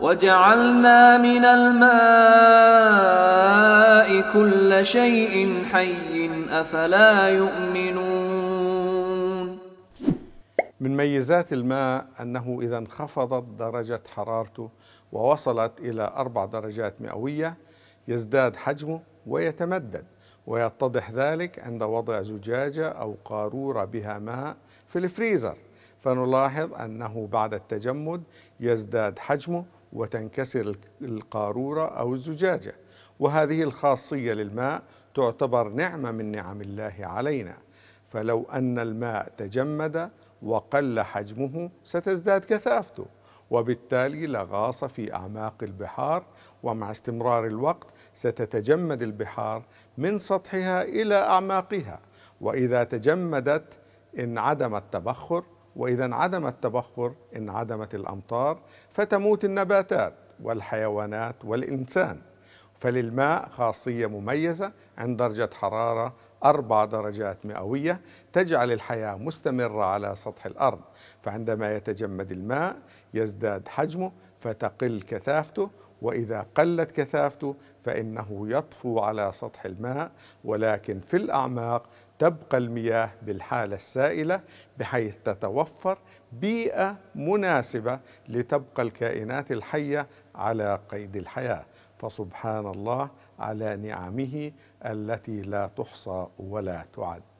وجعلنا من الماء كل شيء حي أفلا يؤمنون من ميزات الماء أنه إذا انخفضت درجة حرارته ووصلت إلى أربع درجات مئوية يزداد حجمه ويتمدد ويتضح ذلك عند وضع زجاجة أو قارورة بها ماء في الفريزر فنلاحظ أنه بعد التجمد يزداد حجمه وتنكسر القارورة أو الزجاجة وهذه الخاصية للماء تعتبر نعمة من نعم الله علينا فلو أن الماء تجمد وقل حجمه ستزداد كثافته وبالتالي لغاص في أعماق البحار ومع استمرار الوقت ستتجمد البحار من سطحها إلى أعماقها وإذا تجمدت انعدم التبخر وإذا انعدم التبخر انعدمت الأمطار فتموت النباتات والحيوانات والإنسان فللماء خاصية مميزة عند درجة حرارة أربع درجات مئوية تجعل الحياة مستمرة على سطح الأرض فعندما يتجمد الماء يزداد حجمه فتقل كثافته وإذا قلت كثافته فإنه يطفو على سطح الماء ولكن في الأعماق تبقى المياه بالحالة السائلة بحيث تتوفر بيئة مناسبة لتبقى الكائنات الحية على قيد الحياه فسبحان الله على نعمه التي لا تحصى ولا تعد